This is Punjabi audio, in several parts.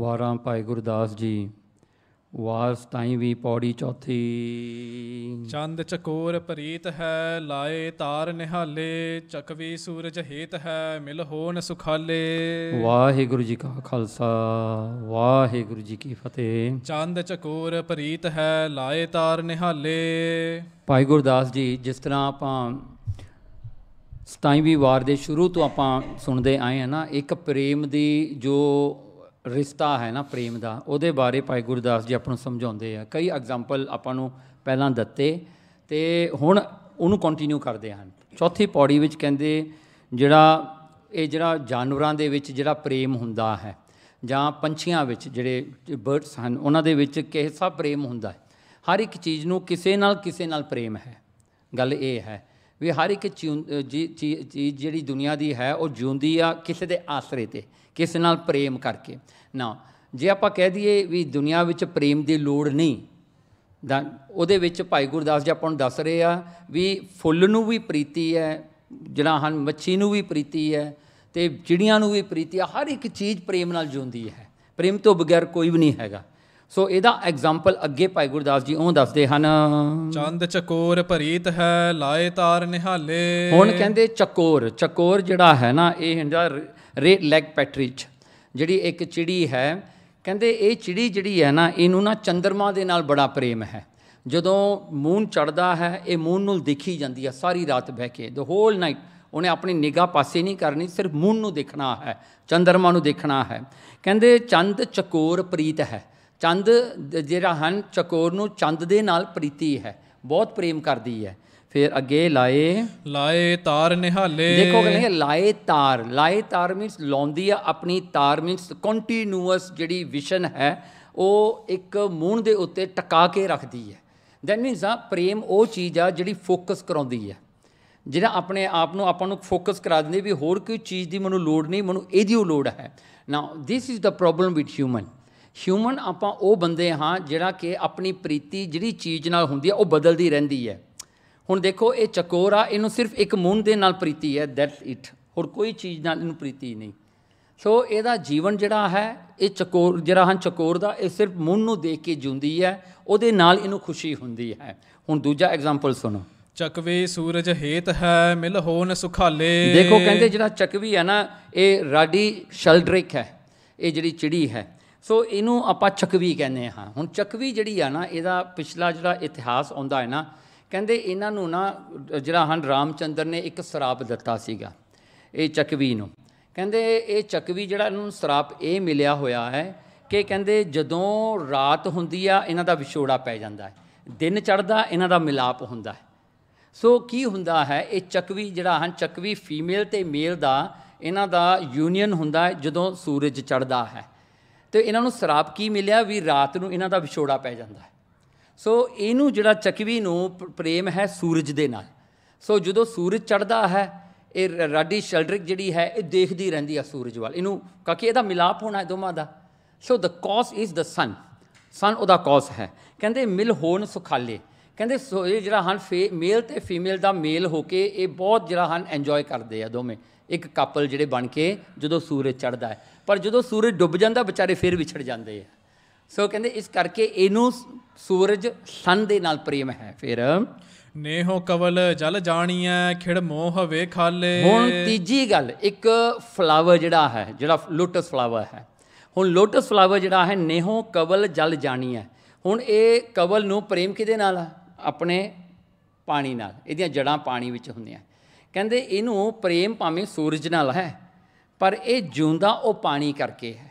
ਵਾਰਾਂ ਭਾਈ ਗੁਰਦਾਸ ਜੀ ਵਾਰ ਤਾਈ ਵੀ ਪੌੜੀ ਚੌਥੀ ਚੰਦ ਚਕੋਰ ਪ੍ਰੀਤ ਹੈ ਲਾਏ ਤਾਰ ਨਿਹਾਲੇ ਚਕਵੀ ਸੂਰਜ ਹੇਤ ਹੈ ਮਿਲ ਹੋਣ ਸੁਖਾਲੇ ਵਾਹਿਗੁਰੂ ਜੀ ਕਾ ਖਾਲਸਾ ਵਾਹਿਗੁਰੂ ਜੀ ਕੀ ਫਤਿਹ ਚੰਦ ਚਕੋਰ ਪ੍ਰੀਤ ਹੈ ਲਾਏ ਤਾਰ ਨਿਹਾਲੇ ਭਾਈ ਗੁਰਦਾਸ ਜੀ ਜਿਸ ਤਰ੍ਹਾਂ ਆਪਾਂ 27ਵੀਂ ਵਾਰ ਦੇ ਸ਼ੁਰੂ ਤੋਂ ਆਪਾਂ ਸੁਣਦੇ ਆਏ ਆ ਨਾ ਇੱਕ ਪ੍ਰੇਮ ਦੀ ਜੋ ਰਿਸ਼ਤਾ ਹੈ ਨਾ ਪ੍ਰੇਮ ਦਾ ਉਹਦੇ ਬਾਰੇ ਭਾਈ ਗੁਰਦਾਸ ਜੀ ਆਪਾਂ ਨੂੰ ਸਮਝਾਉਂਦੇ ਆ ਕਈ ਐਗਜ਼ਾਮਪਲ ਆਪਾਂ ਨੂੰ ਪਹਿਲਾਂ ਦਿੱਤੇ ਤੇ ਹੁਣ ਉਹਨੂੰ ਕੰਟੀਨਿਊ ਕਰਦੇ ਹਨ ਚੌਥੀ ਪੌੜੀ ਵਿੱਚ ਕਹਿੰਦੇ ਜਿਹੜਾ ਇਹ ਜਿਹੜਾ ਜਾਨਵਰਾਂ ਦੇ ਵਿੱਚ ਜਿਹੜਾ ਪ੍ਰੇਮ ਹੁੰਦਾ ਹੈ ਜਾਂ ਪੰਛੀਆਂ ਵਿੱਚ ਜਿਹੜੇ ਬਰਡਸ ਹਨ ਉਹਨਾਂ ਦੇ ਵਿੱਚ ਕਿਹਸਾ ਪ੍ਰੇਮ ਹੁੰਦਾ ਹੈ ਹਰ ਇੱਕ ਚੀਜ਼ ਨੂੰ ਕਿਸੇ ਨਾਲ ਕਿਸੇ ਨਾਲ ਪ੍ਰੇਮ ਹੈ ਗੱਲ ਇਹ ਹੈ ਵੀ ਹਰ ਇੱਕ ਚੀਜ਼ ਜਿਹੜੀ ਦੁਨੀਆ ਦੀ ਹੈ ਉਹ ਜਿਉਂਦੀ ਆ ਕਿਸੇ ਦੇ ਆਸਰੇ ਤੇ ਕਿਸ ਨਾਲ ਪ੍ਰੇਮ ਕਰਕੇ ਨਾ ਜੇ ਆਪਾਂ ਕਹਿ ਦਈਏ ਵੀ ਦੁਨੀਆ ਵਿੱਚ ਪ੍ਰੇਮ ਦੀ ਲੋੜ ਨਹੀਂ ਤਾਂ ਉਹਦੇ ਵਿੱਚ ਭਾਈ ਗੁਰਦਾਸ ਜੀ ਆਪਾਂ ਨੂੰ ਦੱਸ ਰਹੇ ਆ ਵੀ ਫੁੱਲ ਨੂੰ ਵੀ ਪ੍ਰੀਤੀ ਹੈ ਜਿਹੜਾ ਹਨ ਮੱਛੀ ਨੂੰ ਵੀ ਪ੍ਰੀਤੀ ਹੈ ਤੇ ਚਿੜੀਆਂ ਨੂੰ ਵੀ ਪ੍ਰੀਤੀ ਹੈ ਹਰ ਇੱਕ ਚੀਜ਼ ਪ੍ਰੇਮ ਨਾਲ ਜੁੰਦੀ ਹੈ ਪ੍ਰੇਮ ਤੋਂ ਬਗੈਰ ਕੋਈ ਵੀ ਨਹੀਂ ਹੈਗਾ ਸੋ ਇਹਦਾ ਐਗਜ਼ਾਮਪਲ ਅੱਗੇ ਭਾਈ ਗੁਰਦਾਸ ਜੀ ਉਹ ਦੱਸਦੇ ਹਨ ਚੰਦ ਚਕੋਰ ਭਰੀਤ ਹੈ ਲਾਏ ਤਾਰ ਨਿਹਾਲੇ ਹੁਣ ਕਹਿੰਦੇ ਚਕੋਰ ਚਕੋਰ ਜਿਹੜਾ ਹੈ ਨਾ ਇਹ ਹੁੰਦਾ ਰੇ ਲੈਗ ਪੈਟਰੀਚ ਜਿਹੜੀ ਇੱਕ ਚਿੜੀ ਹੈ ਕਹਿੰਦੇ ਇਹ ਚਿੜੀ ਜਿਹੜੀ ਹੈ ਨਾ ਇਹਨੂੰ ਨਾ ਚੰਦਰਮਾ ਦੇ ਨਾਲ ਬੜਾ ਪ੍ਰੇਮ ਹੈ ਜਦੋਂ ਮੂਨ ਚੜਦਾ ਹੈ ਇਹ ਮੂਨ ਨੂੰ ਦੇਖੀ ਜਾਂਦੀ ਹੈ ਸਾਰੀ ਰਾਤ ਬਹਿ ਕੇ ਦ ਹੋਲ ਨਾਈਟ ਉਹਨੇ ਆਪਣੀ ਨਿਗਾਹ ਪਾਸੇ ਨਹੀਂ ਕਰਨੀ ਸਿਰਫ ਮੂਨ ਨੂੰ ਦੇਖਣਾ ਹੈ ਚੰਦਰਮਾ ਨੂੰ ਦੇਖਣਾ ਹੈ ਕਹਿੰਦੇ ਚੰਦ ਚਕੋਰ ਪ੍ਰੀਤ ਹੈ ਚੰਦ ਜਿਹੜਾ ਹਨ ਚਕੋਰ ਨੂੰ ਚੰਦ ਦੇ ਨਾਲ ਪ੍ਰੀਤੀ ਹੈ ਬਹੁਤ ਪ੍ਰੇਮ ਕਰਦੀ ਹੈ ਫਿਰ ਅੱਗੇ ਲਾਏ ਲਾਏ ਤਾਰ ਨਿਹਾਲੇ ਦੇਖੋ ਕਹਿੰਦੇ ਲਾਏ ਤਾਰ ਲਾਏ ਤਾਰ ਮੀਨਸ ਲਾਉਂਦੀ ਆ ਆਪਣੀ ਤਾਰ ਮੀਨਸ ਕੰਟੀਨਿਊਸ ਜਿਹੜੀ ਵਿਸ਼ਨ ਹੈ ਉਹ ਇੱਕ ਮੂਨ ਦੇ ਉੱਤੇ ਟਿਕਾ ਕੇ ਰੱਖਦੀ ਹੈ ਦੈਟ ਮੀਨਸ ਆ ਪ੍ਰੇਮ ਉਹ ਚੀਜ਼ ਆ ਜਿਹੜੀ ਫੋਕਸ ਕਰਾਉਂਦੀ ਹੈ ਜਿਹੜਾ ਆਪਣੇ ਆਪ ਨੂੰ ਆਪਾਂ ਨੂੰ ਫੋਕਸ ਕਰਾ ਦਿੰਦੀ ਵੀ ਹੋਰ ਕੋਈ ਚੀਜ਼ ਦੀ ਮੈਨੂੰ ਲੋੜ ਨਹੀਂ ਮੈਨੂੰ ਇਹਦੀ ਲੋੜ ਹੈ now this is the problem with human human ਆਪਾਂ ਉਹ ਬੰਦੇ ਹਾਂ ਜਿਹੜਾ ਕਿ ਆਪਣੀ ਪ੍ਰੀਤੀ ਜਿਹੜੀ ਚੀਜ਼ ਨਾਲ ਹੁੰਦੀ ਹੈ ਉਹ ਬਦਲਦੀ ਰਹਿੰਦੀ ਹੈ ਹੁਣ ਦੇਖੋ ਇਹ ਚਕੋਰ ਆ ਇਹਨੂੰ ਸਿਰਫ ਇੱਕ ਮੂੰਹ ਦੇ ਨਾਲ ਪ੍ਰੀਤੀ ਹੈ ਦੈਟਸ ਇਟ ਹੋਰ ਕੋਈ ਚੀਜ਼ ਨਾਲ ਇਹਨੂੰ ਪ੍ਰੀਤੀ ਨਹੀਂ ਸੋ ਇਹਦਾ ਜੀਵਨ ਜਿਹੜਾ ਹੈ ਇਹ ਚਕੋਰ ਜਿਹੜਾ ਹਨ ਚਕੋਰ ਦਾ ਇਹ ਸਿਰਫ ਮੂੰਹ ਨੂੰ ਦੇਖ ਕੇ ਜੁੰਦੀ ਹੈ ਉਹਦੇ ਨਾਲ ਇਹਨੂੰ ਖੁਸ਼ੀ ਹੁੰਦੀ ਹੈ ਹੁਣ ਦੂਜਾ ਐਗਜ਼ਾਮਪਲ ਸੁਣੋ ਚਕਵੇ ਸੂਰਜ ਹੇਤ ਹੈ ਮਿਲ ਹੋਨ ਸੁਖਾਲੇ ਦੇਖੋ ਕਹਿੰਦੇ ਜਿਹੜਾ ਚਕਵੀ ਹੈ ਨਾ ਇਹ ਰਾਡੀ ਸ਼ਲਡਰਿਕ ਹੈ ਇਹ ਜਿਹੜੀ ਚਿੜੀ ਹੈ ਸੋ ਇਹਨੂੰ ਆਪਾਂ ਚੱਕਵੀ ਕਹਿੰਦੇ ਹਾਂ ਹੁਣ ਚੱਕਵੀ ਜਿਹੜੀ ਆ ਨਾ ਇਹਦਾ ਪਿਛਲਾ ਜਿਹੜਾ ਇਤਿਹਾਸ ਆਉਂਦਾ ਹੈ ਨਾ ਕਹਿੰਦੇ ਇਹਨਾਂ ਨੂੰ ਨਾ ਜਿਹੜਾ ਹਨ ਰਾਮਚੰਦਰ ਨੇ ਇੱਕ ਸਰਾਪ ਦਿੱਤਾ ਸੀਗਾ ਇਹ ਚੱਕਵੀ ਨੂੰ ਕਹਿੰਦੇ ਇਹ ਚੱਕਵੀ ਜਿਹੜਾ ਇਹਨੂੰ ਸਰਾਪ ਇਹ ਮਿਲਿਆ ਹੋਇਆ ਹੈ ਕਿ ਕਹਿੰਦੇ ਜਦੋਂ ਰਾਤ ਹੁੰਦੀ ਆ ਇਹਨਾਂ ਦਾ ਵਿਛੋੜਾ ਪੈ ਜਾਂਦਾ ਹੈ ਦਿਨ ਚੜਦਾ ਇਹਨਾਂ ਦਾ ਮਿਲਾਪ ਹੁੰਦਾ ਹੈ ਸੋ ਕੀ ਹੁੰਦਾ ਹੈ ਇਹ ਚੱਕਵੀ ਜਿਹੜਾ ਹਨ ਚੱਕਵੀ ਫੀਮੇਲ ਤੇ ਮੇਲ ਦਾ ਇਹਨਾਂ ਦਾ ਯੂਨੀਅਨ ਹੁੰਦਾ ਹੈ ਜਦੋਂ ਸੂਰਜ ਚੜਦਾ ਹੈ ਤੇ ਇਹਨਾਂ ਨੂੰ ਸਰਾਪ ਕੀ ਮਿਲਿਆ ਵੀ ਰਾਤ ਨੂੰ ਇਹਨਾਂ ਦਾ ਵਿਛੋੜਾ ਪੈ ਜਾਂਦਾ ਹੈ ਸੋ ਇਹਨੂੰ ਜਿਹੜਾ ਚੱਕਵੀ ਨੂੰ ਪ੍ਰੇਮ ਹੈ ਸੂਰਜ ਦੇ ਨਾਲ ਸੋ ਜਦੋਂ ਸੂਰਜ ਚੜਦਾ ਹੈ ਇਹ ਰਾਡੀ ਸ਼ਲਡਰਿਕ ਜਿਹੜੀ ਹੈ ਇਹ ਦੇਖਦੀ ਰਹਿੰਦੀ ਆ ਸੂਰਜ ਵੱਲ ਇਹਨੂੰ ਕਾਕੀ ਇਹਦਾ ਮਿਲਾਪ ਹੋਣਾ ਹੈ ਦੋਵਾਂ ਦਾ ਸੋ ਦ ਕਾਸ ਇਜ਼ ਦ ਸਨ ਸਨ ਉਹਦਾ ਕਾਸ ਹੈ ਕਹਿੰਦੇ ਮਿਲ ਹੋਣ ਸੁਖਾਲੇ ਕਹਿੰਦੇ ਸੋ ਇਹ ਜਿਹੜਾ ਹਨ ਮੇਲ ਤੇ ਫੀਮੇਲ ਦਾ ਮੇਲ ਹੋ ਕੇ ਇਹ ਬਹੁਤ ਜਿਹੜਾ ਹਨ ਐਨਜੋਏ ਕਰਦੇ ਆ ਦੋਵੇਂ ਇੱਕ ਕਪਲ ਜਿਹੜੇ ਬਣ ਕੇ ਜਦੋਂ ਸੂਰਜ ਚੜਦਾ ਹੈ ਪਰ ਜਦੋਂ ਸੂਰਜ ਡੁੱਬ ਜਾਂਦਾ ਵਿਚਾਰੇ ਫਿਰ ਵਿਛੜ ਜਾਂਦੇ ਆ ਸੋ ਕਹਿੰਦੇ ਇਸ ਕਰਕੇ ਇਹਨੂੰ ਸੂਰਜ ਸਨ ਦੇ ਨਾਲ ਪ੍ਰੇਮ ਹੈ ਫਿਰ ਨੇਹੋ ਕਵਲ ਜਲ ਜਾਣੀਐ ਖਿੜ ਮੋਹ ਵੇ ਖਾਲੇ ਹੁਣ ਤੀਜੀ ਗੱਲ ਇੱਕ ਫਲਾਵਰ ਜਿਹੜਾ ਹੈ ਜਿਹੜਾ ਲੋਟਸ ਫਲਾਵਰ ਹੈ ਹੁਣ ਲੋਟਸ ਫਲਾਵਰ ਜਿਹੜਾ ਹੈ ਨੇਹੋ ਕਵਲ ਜਲ ਜਾਣੀਐ ਹੁਣ ਇਹ ਕਵਲ ਨੂੰ ਪ੍ਰੇਮ ਕਿਦੇ ਨਾਲ ਆ ਆਪਣੇ ਪਾਣੀ ਨਾਲ ਇਹਦੀਆਂ ਜੜਾਂ ਪਾਣੀ ਵਿੱਚ ਹੁੰਦੀਆਂ ਕਹਿੰਦੇ ਇਹਨੂੰ ਪ੍ਰੇਮ ਭਾਵੇਂ ਸੂਰਜ ਨਾਲ ਹੈ ਪਰ ਇਹ ਜਿਉਂਦਾ ਉਹ ਪਾਣੀ ਕਰਕੇ ਹੈ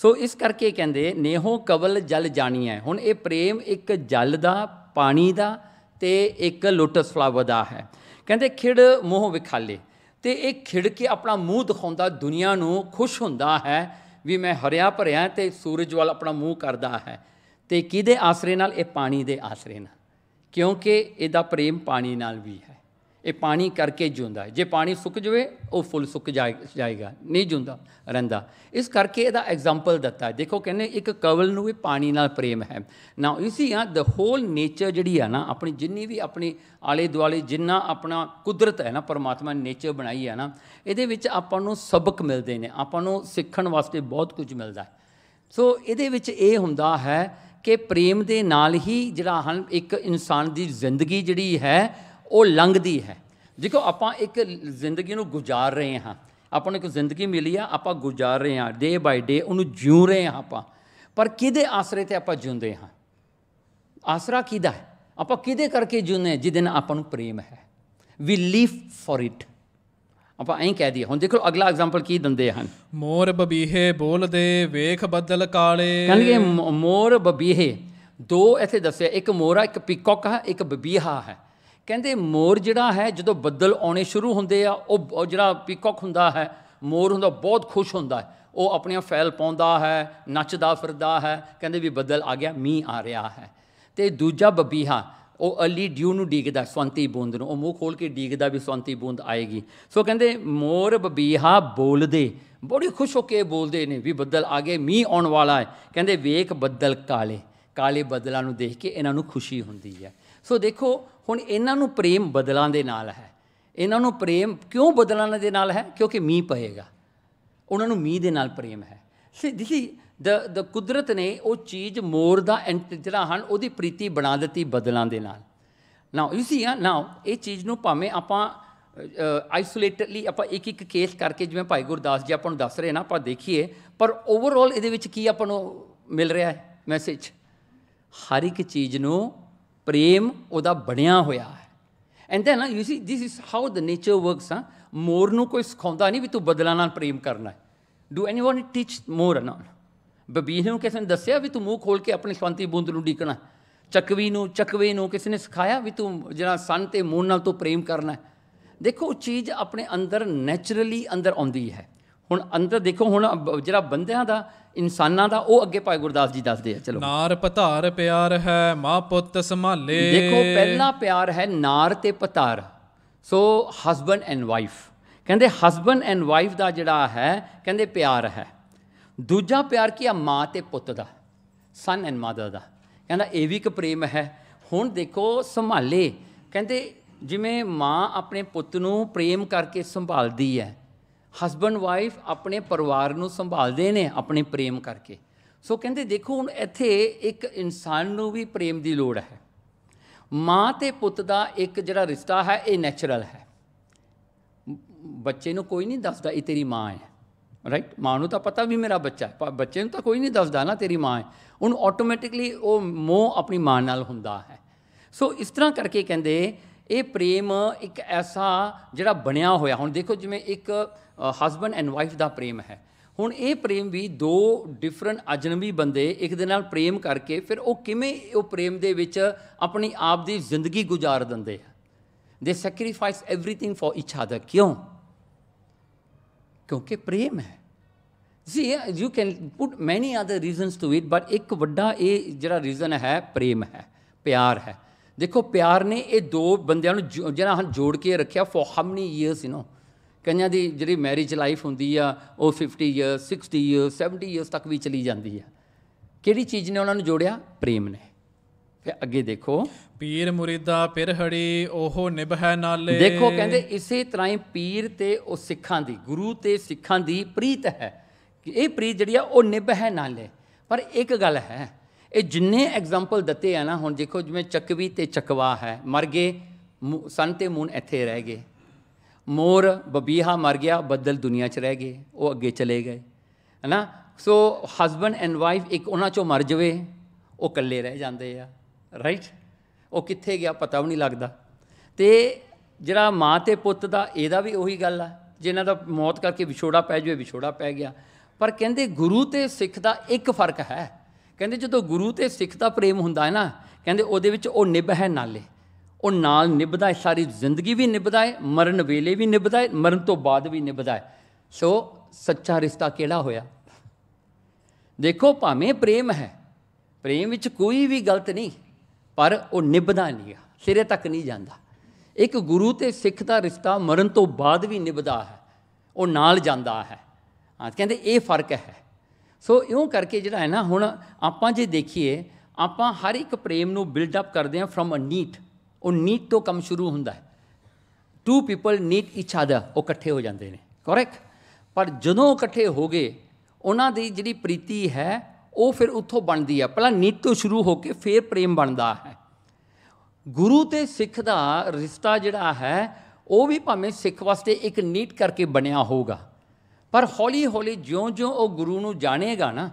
ਸੋ ਇਸ ਕਰਕੇ ਕਹਿੰਦੇ ਨੇਹੋ ਕਵਲ ਜਲ ਜਾਣੀ ਹੈ ਹੁਣ ਇਹ ਪ੍ਰੇਮ ਇੱਕ ਜਲ ਦਾ ਪਾਣੀ ਦਾ ਤੇ ਇੱਕ ਲੋਟਸ ਫਲਾਵਰ ਦਾ ਹੈ ਕਹਿੰਦੇ ਖਿੜ ਮੋਹ ਵਿਖਾਲੇ ਤੇ ਇਹ ਖਿੜ ਕੇ ਆਪਣਾ ਮੂੰਹ ਦਿਖਾਉਂਦਾ ਦੁਨੀਆ ਨੂੰ ਖੁਸ਼ ਹੁੰਦਾ ਹੈ ਵੀ ਮੈਂ ਹਰਿਆ ਭਰਿਆ ਤੇ ਸੂਰਜ ਵੱਲ ਆਪਣਾ ਮੂੰਹ ਕਰਦਾ ਹੈ ਤੇ ਕਿਹਦੇ ਆਸਰੇ ਨਾਲ ਇਹ ਪਾਣੀ ਦੇ ਆਸਰੇ ਨਾਲ ਕਿਉਂਕਿ ਇਹਦਾ ਪ੍ਰੇਮ ਪਾਣੀ ਨਾਲ ਵੀ ਹੈ ਇਹ ਪਾਣੀ ਕਰਕੇ ਜਿਉਂਦਾ ਹੈ ਜੇ ਪਾਣੀ ਸੁੱਕ ਜਵੇ ਉਹ ਫੁੱਲ ਸੁੱਕ ਜਾਏਗਾ ਨਹੀਂ ਜਿਉਂਦਾ ਰਹਿੰਦਾ ਇਸ ਕਰਕੇ ਇਹਦਾ ਐਗਜ਼ਾਮਪਲ ਦਿੱਤਾ ਹੈ ਦੇਖੋ ਕਹਿੰਦੇ ਇੱਕ ਕਵਲ ਨੂੰ ਵੀ ਪਾਣੀ ਨਾਲ ਪ੍ਰੇਮ ਹੈ ਨਾ ਇਸੀ ਆ ਦ ਹੋਲ ਨੇਚਰ ਜਿਹੜੀ ਆ ਨਾ ਆਪਣੀ ਜਿੰਨੀ ਵੀ ਆਪਣੀ ਆਲੇ ਦੁਆਲੇ ਜਿੰਨਾ ਆਪਣਾ ਕੁਦਰਤ ਹੈ ਨਾ ਪਰਮਾਤਮਾ ਨੇ ਨੇਚਰ ਬਣਾਈ ਹੈ ਨਾ ਇਹਦੇ ਵਿੱਚ ਆਪਾਂ ਨੂੰ ਸਬਕ ਮਿਲਦੇ ਨੇ ਆਪਾਂ ਨੂੰ ਸਿੱਖਣ ਵਾਸਤੇ ਬਹੁਤ ਕੁਝ ਮਿਲਦਾ ਸੋ ਇਹਦੇ ਵਿੱਚ ਇਹ ਹੁੰਦਾ ਹੈ ਕਿ ਪ੍ਰੇਮ ਦੇ ਨਾਲ ਹੀ ਜਿਹੜਾ ਹਨ ਇੱਕ ਇਨਸਾਨ ਦੀ ਜ਼ਿੰਦਗੀ ਜਿਹੜੀ ਹੈ ਉਹ ਲੰਘਦੀ ਹੈ ਦੇਖੋ ਆਪਾਂ ਇੱਕ ਜ਼ਿੰਦਗੀ ਨੂੰ ਗੁਜ਼ਾਰ ਰਹੇ ਹਾਂ ਆਪਾਂ ਨੂੰ ਇੱਕ ਜ਼ਿੰਦਗੀ ਮਿਲੀ ਆ ਆਪਾਂ ਗੁਜ਼ਾਰ ਰਹੇ ਹਾਂ ਡੇ ਬਾਈ ਡੇ ਉਹਨੂੰ ਜਿਉ ਰਹੇ ਹਾਂ ਆਪਾਂ ਪਰ ਕਿਹਦੇ ਆਸਰੇ ਤੇ ਆਪਾਂ ਜਿਉਂਦੇ ਹਾਂ ਆਸਰਾ ਕਿਹਦਾ ਹੈ ਆਪਾਂ ਕਿਹਦੇ ਕਰਕੇ ਜਿਉਂਦੇ ਜਿਹਦੇ ਨਾਲ ਆਪਾਂ ਨੂੰ ਪ੍ਰੇਮ ਹੈ ਵੀ ਲਿਵ ਫॉर ਇਟ ਆਪਾਂ ਐਂ ਕਹਿ ਦਈਏ ਹੁਣ ਦੇਖੋ ਅਗਲਾ ਐਗਜ਼ਾਮਪਲ ਕੀ ਦੰਦੇ ਹਨ ਮੋਰ ਬਬੀਹੇ ਬੋਲਦੇ ਵੇਖ ਬੱਦਲ ਕਾਲੇ ਕਹਿੰਦੇ ਮੋਰ ਬਬੀਹੇ ਦੋ ਇੱਥੇ ਦੱਸਿਆ ਇੱਕ ਮੋਰਾ ਇੱਕ ਪੀਕੌਕ ਹੈ ਇੱਕ ਬਬੀਹਾ ਹੈ ਕਹਿੰਦੇ ਮੋਰ ਜਿਹੜਾ ਹੈ ਜਦੋਂ ਬੱਦਲ ਆਉਣੇ ਸ਼ੁਰੂ ਹੁੰਦੇ ਆ ਉਹ ਜਿਹੜਾ ਪੀਕੌਕ ਹੁੰਦਾ ਹੈ ਮੋਰ ਹੁੰਦਾ ਬਹੁਤ ਖੁਸ਼ ਹੁੰਦਾ ਹੈ ਉਹ ਆਪਣੀਆਂ ਫੈਲ ਪਾਉਂਦਾ ਹੈ ਨੱਚਦਾ ਫਿਰਦਾ ਹੈ ਕਹਿੰਦੇ ਵੀ ਬੱਦਲ ਆ ਗਿਆ ਮੀਂਹ ਆ ਰਿਹਾ ਹੈ ਤੇ ਦੂਜਾ ਬਬੀਹਾ ਉਹ ਅਲੀ ਡਿਊ ਨੂੰ ਡੀਗਦਾ ਸਵੰਤੀ ਬੂੰਦ ਨੂੰ ਉਹ ਮੂੰਹ ਖੋਲ ਕੇ ਡੀਗਦਾ ਵੀ ਸਵੰਤੀ ਬੂੰਦ ਆਏਗੀ ਸੋ ਕਹਿੰਦੇ ਮੋਰ ਬਬੀਹਾ ਬੋਲਦੇ ਬੜੀ ਖੁਸ਼ ਹੋ ਕੇ ਬੋਲਦੇ ਨੇ ਵੀ ਬੱਦਲ ਆ ਗਏ ਮੀਂਹ ਆਉਣ ਵਾਲਾ ਹੈ ਕਹਿੰਦੇ ਵੇਖ ਬੱਦਲ ਕਾਲੇ ਕਾਲੇ ਬੱਦਲਾਂ ਨੂੰ ਦੇਖ ਕੇ ਇਹਨਾਂ ਨੂੰ ਖੁਸ਼ੀ ਹੁੰਦੀ ਹੈ ਸੋ ਦੇਖੋ ਹੁਣ ਇਹਨਾਂ ਨੂੰ ਪ੍ਰੇਮ ਬੱਦਲਾਂ ਦੇ ਨਾਲ ਹੈ ਇਹਨਾਂ ਨੂੰ ਪ੍ਰੇਮ ਕਿਉਂ ਬੱਦਲਾਂ ਦੇ ਨਾਲ ਹੈ ਕਿਉਂਕਿ ਮੀਂਹ ਪਏਗਾ ਉਹਨਾਂ ਨੂੰ ਮੀਂਹ ਦੇ ਨਾਲ ਪ੍ਰੇਮ ਹੈ ਸੀ ਦ ਦ ਕੁਦਰਤ ਨੇ ਉਹ ਚੀਜ਼ ਮੋਰ ਦਾ ਜਿਹੜਾ ਹਨ ਉਹਦੀ ਪ੍ਰੀਤੀ ਬਣਾ ਦਿੱਤੀ ਬਦਲਾਂ ਦੇ ਨਾਲ ਨਾਓ ਯੂ ਸੀ ਨਾਓ ਇਹ ਚੀਜ਼ ਨੂੰ ਭਾਵੇਂ ਆਪਾਂ ਆਈਸੋਲੇਟਡਲੀ ਆਪਾਂ ਇੱਕ ਇੱਕ ਕੇਸ ਕਰਕੇ ਜਿਵੇਂ ਭਾਈ ਗੁਰਦਾਸ ਜੀ ਆਪਾਂ ਨੂੰ ਦੱਸ ਰਹੇ ਨਾ ਆਪਾਂ ਦੇਖੀਏ ਪਰ ਓਵਰਆਲ ਇਹਦੇ ਵਿੱਚ ਕੀ ਆਪਾਂ ਨੂੰ ਮਿਲ ਰਿਹਾ ਹੈ ਮੈਸੇਜ ਹਰ ਇੱਕ ਚੀਜ਼ ਨੂੰ ਪ੍ਰੇਮ ਉਹਦਾ ਬਣਿਆ ਹੋਇਆ ਹੈ and then you see this is how the nature works ਆ ਮੋਰ ਨੂੰ ਕੋਈ ਸਿਖਾਉਂਦਾ ਨਹੀਂ ਵੀ ਤੂੰ ਬਦਲਾ ਨਾਲ ਪ੍ਰੇਮ ਕਰਨਾ ਹੈ ਡੂ ਐਨੀਵਨ ਟੀਚ ਮੋਰ ਨਾ ਬਬੀਹ ਨੂੰ ਕਿਸੇ ਨੇ ਦੱਸਿਆ ਵੀ ਤੂੰ ਮੂੰਹ ਖੋਲ ਕੇ ਆਪਣੀ ਸ਼ਾਂਤੀ ਬੂੰਦ ਨੂੰ ਡੀਕਣਾ ਚੱਕਵੀ ਨੂੰ ਚੱਕਵੇ ਨੂੰ ਕਿਸੇ ਨੇ ਸਿਖਾਇਆ ਵੀ ਤੂੰ ਜਿਹੜਾ ਸਨ ਤੇ ਮੂਨ ਨਾਲ ਤੂੰ ਪ੍ਰੇਮ ਕਰਨਾ ਦੇਖੋ ਉਹ ਚੀਜ਼ ਆਪਣੇ ਅੰਦਰ ਨੇਚਰਲੀ ਅੰਦਰ ਆਉਂਦੀ ਹੈ ਹੁਣ ਅੰਦਰ ਦੇਖੋ ਹੁਣ ਜਿਹੜਾ ਬੰਦਿਆਂ ਦਾ ਇਨਸਾਨਾਂ ਦਾ ਉਹ ਅੱਗੇ ਭਾਈ ਗੁਰਦਾਸ ਜੀ ਦੱਸਦੇ ਆ ਚਲੋ ਨਾਰ ਪਤਾਰ ਪਿਆਰ ਹੈ ਮਾਂ ਪੁੱਤ ਸੰਭਾਲੇ ਦੇਖੋ ਪਹਿਲਾ ਪਿਆਰ ਹੈ ਨਾਰ ਤੇ ਪਤਾਰ ਸੋ ਹਸਬੰਡ ਐਂਡ ਵਾਈਫ ਕਹਿੰਦੇ ਹਸਬੰਡ ਐਂਡ ਵਾਈਫ ਦਾ ਜਿਹੜਾ ਹੈ ਕਹਿੰਦੇ ਪਿਆਰ ਹੈ ਦੂਜਾ ਪਿਆਰ ਕੀ ਆ ਮਾਂ ਤੇ ਪੁੱਤ ਦਾ ਸਨ ਐਂਡ ਮਦਰ ਦਾ ਕਹਿੰਦਾ ਇਹ ਵੀ ਇੱਕ ਪ੍ਰੇਮ ਹੈ ਹੁਣ ਦੇਖੋ ਸੰਭਾਲੇ ਕਹਿੰਦੇ ਜਿਵੇਂ ਮਾਂ ਆਪਣੇ ਪੁੱਤ ਨੂੰ ਪ੍ਰੇਮ ਕਰਕੇ ਸੰਭਾਲਦੀ ਹੈ ਹਸਬੰਡ ਵਾਈਫ ਆਪਣੇ ਪਰਿਵਾਰ ਨੂੰ ਸੰਭਾਲਦੇ ਨੇ ਆਪਣੇ ਪ੍ਰੇਮ ਕਰਕੇ ਸੋ ਕਹਿੰਦੇ ਦੇਖੋ ਹੁਣ ਇੱਥੇ ਇੱਕ ਇਨਸਾਨ ਨੂੰ ਵੀ ਪ੍ਰੇਮ ਦੀ ਲੋੜ ਹੈ ਮਾਂ ਤੇ ਪੁੱਤ ਦਾ ਇੱਕ ਜਿਹੜਾ ਰਿਸ਼ਤਾ ਹੈ ਇਹ ਨੇਚਰਲ ਹੈ ਬੱਚੇ ਨੂੰ ਕੋਈ ਨਹੀਂ ਦੱਸਦਾ ਇਹ ਤੇਰੀ ਮਾਂ ਹੈ ਰਾਈਟ ਮਾਂ ਨੂੰ ਤਾਂ ਪਤਾ ਵੀ ਮੇਰਾ ਬੱਚਾ ਹੈ ਪਰ ਬੱਚੇ ਨੂੰ ਤਾਂ ਕੋਈ ਨਹੀਂ ਦੱਸਦਾ ਨਾ ਤੇਰੀ ਮਾਂ ਹੈ ਹੁਣ ਆਟੋਮੈਟਿਕਲੀ ਉਹ ਮੋਹ ਆਪਣੀ ਮਾਂ ਨਾਲ ਹੁੰਦਾ ਹੈ ਸੋ ਇਸ ਤਰ੍ਹਾਂ ਕਰਕੇ ਕਹਿੰਦੇ ਇਹ ਪ੍ਰੇਮ ਇੱਕ ਐਸਾ ਜਿਹੜਾ ਬਣਿਆ ਹੋਇਆ ਹੁਣ ਦੇਖੋ ਜਿਵੇਂ ਇੱਕ ਹਸਬੰਡ ਐਂਡ ਵਾਈਫ ਦਾ ਪ੍ਰੇਮ ਹੈ ਹੁਣ ਇਹ ਪ੍ਰੇਮ ਵੀ ਦੋ ਡਿਫਰੈਂਟ ਅਜਨਬੀ ਬੰਦੇ ਇੱਕ ਦੇ ਨਾਲ ਪ੍ਰੇਮ ਕਰਕੇ ਫਿਰ ਉਹ ਕਿਵੇਂ ਉਹ ਪ੍ਰੇਮ ਦੇ ਵਿੱਚ ਆਪਣੀ ਆਪ ਦੀ ਜ਼ਿੰਦਗੀ ਗੁਜ਼ਾਰ ਦਿੰਦੇ ਦੇ sacrifice everything for each other ਕਿਉਂ ਕਿਉਂਕਿ ਪ੍ਰੇਮ ਹੈ ਜੀ you can put many other reasons to it but ਇੱਕ ਵੱਡਾ ਇਹ ਜਿਹੜਾ ਰੀਜ਼ਨ ਹੈ ਪ੍ਰੇਮ ਹੈ ਪਿਆਰ ਹੈ ਦੇਖੋ ਪਿਆਰ ਨੇ ਇਹ ਦੋ ਬੰਦਿਆਂ ਨੂੰ ਜਿਹੜਾ ਹਨ ਜੋੜ ਕੇ ਰੱਖਿਆ for how many years you know ਕਈਆਂ ਦੀ ਜਿਹੜੀ ਮੈਰਿਜ ਲਾਈਫ ਹੁੰਦੀ ਆ ਉਹ 50 ਇਅਰਸ 60 ਇਅਰਸ 70 ਇਅਰਸ ਤੱਕ ਵੀ ਚਲੀ ਜਾਂਦੀ ਆ ਕਿਹੜੀ ਚੀਜ਼ ਨੇ ਉਹਨਾਂ ਨੂੰ ਜੋੜਿਆ ਪ੍ਰੇਮ ਨੇ ਫਿਰ ਅੱਗੇ ਦੇਖੋ ਪੀਰ ਮੁਰੀਦਾ ਪਿਰਹੜੀ ਉਹ ਨਿਭੈ ਨਾਲੇ ਦੇਖੋ ਕਹਿੰਦੇ ਇਸੇ ਤਰ੍ਹਾਂ ਹੀ ਪੀਰ ਤੇ ਉਹ ਸਿੱਖਾਂ ਦੀ ਗੁਰੂ ਤੇ ਸਿੱਖਾਂ ਦੀ ਪ੍ਰੀਤ ਹੈ ਕਿ ਇਹ ਪ੍ਰੀਤ ਜਿਹੜੀ ਆ ਉਹ ਨਿਭੈ ਨਾਲੇ ਪਰ ਇੱਕ ਗੱਲ ਹੈ ਇਹ ਜਿੰਨੇ ਐਗਜ਼ਾਮਪਲ ਦਿੱਤੇ ਆ ਨਾ ਹੁਣ ਦੇਖੋ ਜਿਵੇਂ ਚੱਕਵੀ ਤੇ ਚਕਵਾ ਹੈ ਮਰ ਗਏ ਸੰਤ ਤੇ ਮੂਨ ਇੱਥੇ ਰਹਿ ਗਏ ਮੋਰ ਬਬੀਹਾ ਮਰ ਗਿਆ ਬੱਦਲ ਦੁਨੀਆ 'ਚ ਰਹਿ ਗਏ ਉਹ ਅੱਗੇ ਚਲੇ ਗਏ ਹੈਨਾ ਸੋ ਹਸਬੰਡ ਐਂਡ ਵਾਈਫ ਇੱਕ ਉਹਨਾਂ 'ਚੋਂ ਮਰ ਜਵੇ ਉਹ ਇਕੱਲੇ ਰਹਿ ਜਾਂਦੇ ਆ ਰਾਈਟ ਉਹ ਕਿੱਥੇ ਗਿਆ ਪਤਾ ਵੀ ਨਹੀਂ ਲੱਗਦਾ ਤੇ ਜਿਹੜਾ ਮਾਂ ਤੇ ਪੁੱਤ ਦਾ ਇਹਦਾ ਵੀ ਉਹੀ ਗੱਲ ਆ ਜਿਨ੍ਹਾਂ ਦਾ ਮੌਤ ਕਰਕੇ ਵਿਛੋੜਾ ਪੈ ਜਵੇ ਵਿਛੋੜਾ ਪੈ ਗਿਆ ਪਰ ਕਹਿੰਦੇ ਗੁਰੂ ਤੇ ਸਿੱਖ ਦਾ ਇੱਕ ਫਰਕ ਹੈ ਕਹਿੰਦੇ ਜਦੋਂ ਗੁਰੂ ਤੇ ਸਿੱਖ ਦਾ ਪ੍ਰੇਮ ਹੁੰਦਾ ਹੈ ਨਾ ਕਹਿੰਦੇ ਉਹਦੇ ਵਿੱਚ ਉਹ ਨਿਭ ਹੈ ਨਾਲੇ ਉਹ ਨਾਲ ਨਿਭਦਾ ਹੈ ਸਾਰੀ ਜ਼ਿੰਦਗੀ ਵੀ ਨਿਭਦਾ ਹੈ ਮਰਨ ਵੇਲੇ ਵੀ ਨਿਭਦਾ ਹੈ ਮਰਨ ਤੋਂ ਬਾਅਦ ਵੀ ਨਿਭਦਾ ਹੈ ਸੋ ਸੱਚਾ ਰਿਸ਼ਤਾ ਕਿਹੜਾ ਹੋਇਆ ਦੇਖੋ ਭਾਵੇਂ ਪ੍ਰੇਮ ਹੈ ਪ੍ਰੇਮ ਵਿੱਚ ਕੋਈ ਵੀ ਗਲਤ ਨਹੀਂ ਪਰ ਉਹ ਨਿਭਦਾ ਨਹੀਂ ਸਿਰੇ ਤੱਕ ਨਹੀਂ ਜਾਂਦਾ ਇੱਕ ਗੁਰੂ ਤੇ ਸਿੱਖ ਦਾ ਰਿਸ਼ਤਾ ਮਰਨ ਤੋਂ ਬਾਅਦ ਵੀ ਨਿਭਦਾ ਹੈ ਉਹ ਨਾਲ ਜਾਂਦਾ ਹੈ ਹਾਂ ਕਹਿੰਦੇ ਇਹ ਫਰਕ ਹੈ ਸੋ ਇਉਂ ਕਰਕੇ ਜਿਹੜਾ ਹੈ ਨਾ ਹੁਣ ਆਪਾਂ ਜੇ ਦੇਖੀਏ ਆਪਾਂ ਹਰ ਇੱਕ ਪ੍ਰੇਮ ਨੂੰ ਬਿਲਡ ਅਪ ਕਰਦੇ ਹਾਂ ਫਰਮ ਅ ਨੀਟ ਉਹ ਨੀਟ ਤੋਂ ਕੰਮ ਸ਼ੁਰੂ ਹੁੰਦਾ ਹੈ two people need each other ਉਹ ਇਕੱਠੇ ਹੋ ਜਾਂਦੇ ਨੇ ਕਰੈਕਟ ਪਰ ਜਦੋਂ ਇਕੱਠੇ ਹੋ ਗਏ ਉਹਨਾਂ ਦੀ ਜਿਹੜੀ ਪ੍ਰੀਤੀ ਹੈ ਉਹ ਫਿਰ ਉੱਥੋਂ ਬਣਦੀ ਆ ਪਹਿਲਾਂ ਨੀਤ ਤੋਂ ਸ਼ੁਰੂ ਹੋ ਕੇ ਫਿਰ ਪ੍ਰੇਮ ਬਣਦਾ ਹੈ ਗੁਰੂ ਤੇ ਸਿੱਖ ਦਾ ਰਿਸ਼ਤਾ ਜਿਹੜਾ ਹੈ ਉਹ ਵੀ ਭਾਵੇਂ ਸਿੱਖ ਵਾਸਤੇ ਇੱਕ ਨੀਤ ਕਰਕੇ ਬਣਿਆ ਹੋਊਗਾ ਪਰ ਹੌਲੀ-ਹੌਲੀ ਜਿਉਂ-ਜਿਉਂ ਉਹ ਗੁਰੂ ਨੂੰ ਜਾਣੇਗਾ ਨਾ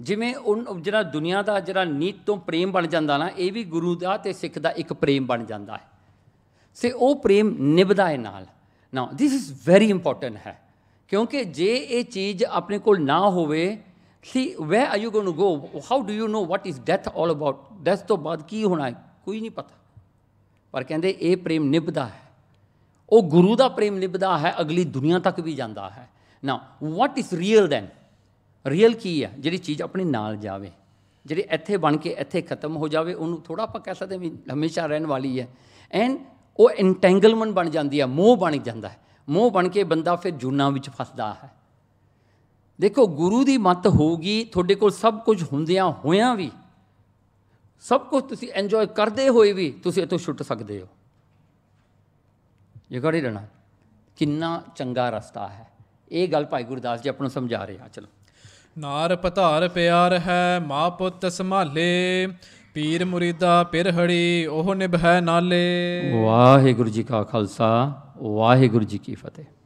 ਜਿਵੇਂ ਉਹ ਜਿਹੜਾ ਦੁਨੀਆ ਦਾ ਜਿਹੜਾ ਨੀਤ ਤੋਂ ਪ੍ਰੇਮ ਬਣ ਜਾਂਦਾ ਨਾ ਇਹ ਵੀ ਗੁਰੂ ਦਾ ਤੇ ਸਿੱਖ ਦਾ ਇੱਕ ਪ੍ਰੇਮ ਬਣ ਜਾਂਦਾ ਹੈ ਸੇ ਉਹ ਪ੍ਰੇਮ ਨਿਭਦਾ ਹੈ ਨਾਲ ਨਾ ਥਿਸ ਇਜ਼ ਵੈਰੀ ਇੰਪੋਰਟੈਂਟ ਹੈ ਕਿਉਂਕਿ ਜੇ ਇਹ ਚੀਜ਼ ਆਪਣੇ ਕੋਲ ਨਾ ਹੋਵੇ see where are you going to go how do you know what is death all about death ਤੋਂ ਬਾਅਦ ਕੀ ਹੋਣਾ ਹੈ ਕੋਈ ਨਹੀਂ ਪਤਾ ਪਰ ਕਹਿੰਦੇ ਇਹ ਪ੍ਰੇਮ ਨਿਭਦਾ ਹੈ ਉਹ ਗੁਰੂ ਦਾ ਪ੍ਰੇਮ ਨਿਭਦਾ ਹੈ ਅਗਲੀ ਦੁਨੀਆ ਤੱਕ ਵੀ ਜਾਂਦਾ ਹੈ ਨਾ what is real then real ਕੀ ਹੈ ਜਿਹੜੀ ਚੀਜ਼ ਆਪਣੇ ਨਾਲ ਜਾਵੇ ਜਿਹੜੀ ਇੱਥੇ ਬਣ ਕੇ ਇੱਥੇ ਖਤਮ ਹੋ ਜਾਵੇ ਉਹਨੂੰ ਥੋੜਾ ਆਪਾਂ ਕਹਿ ਸਕਦੇ ਵੀ ਹਮੇਸ਼ਾ ਰਹਿਣ ਵਾਲੀ ਹੈ ਐਂਡ ਉਹ ਇੰਟੈਂਗਲਮੈਂਟ ਬਣ ਜਾਂਦੀ ਹੈ ਮੋਹ ਬਣ ਜਾਂਦਾ ਹੈ ਮੋਹ ਬਣ ਕੇ ਬੰਦਾ ਫਿਰ ਜੁਨਾ ਵਿੱਚ ਫਸਦਾ ਹੈ ਦੇਖੋ ਗੁਰੂ ਦੀ ਮੱਤ ਹੋਊਗੀ ਤੁਹਾਡੇ ਕੋਲ ਸਭ ਕੁਝ ਹੁੰਦਿਆਂ ਹੋਇਆਂ ਵੀ ਸਭ ਕੁਝ ਤੁਸੀਂ ਐਨਜੋਏ ਕਰਦੇ ਹੋਏ ਵੀ ਤੁਸੀਂ ਇਤੋਂ ਛੁੱਟ ਸਕਦੇ ਹੋ ਇਹ ਘੜੀ ਰਣਾ ਕਿੰਨਾ ਚੰਗਾ ਰਸਤਾ ਹੈ ਇਹ ਗੱਲ ਭਾਈ ਗੁਰਦਾਸ ਜੀ ਆਪਾਂ ਸਮਝਾ ਰਹੇ ਆ ਚਲੋ ਨਾਰ ਪਧਾਰ ਪਿਆਰ ਹੈ ਮਾ ਪੁੱਤ ਸੰਭਾਲੇ ਪੀਰ ਮੁਰੀਦਾ ਪਿਰਹੜੀ ਉਹ ਨਿਭੈ ਨਾਲੇ ਵਾਹਿਗੁਰੂ ਜੀ ਕਾ ਖਾਲਸਾ ਵਾਹਿਗੁਰੂ ਜੀ ਕੀ ਫਤਿਹ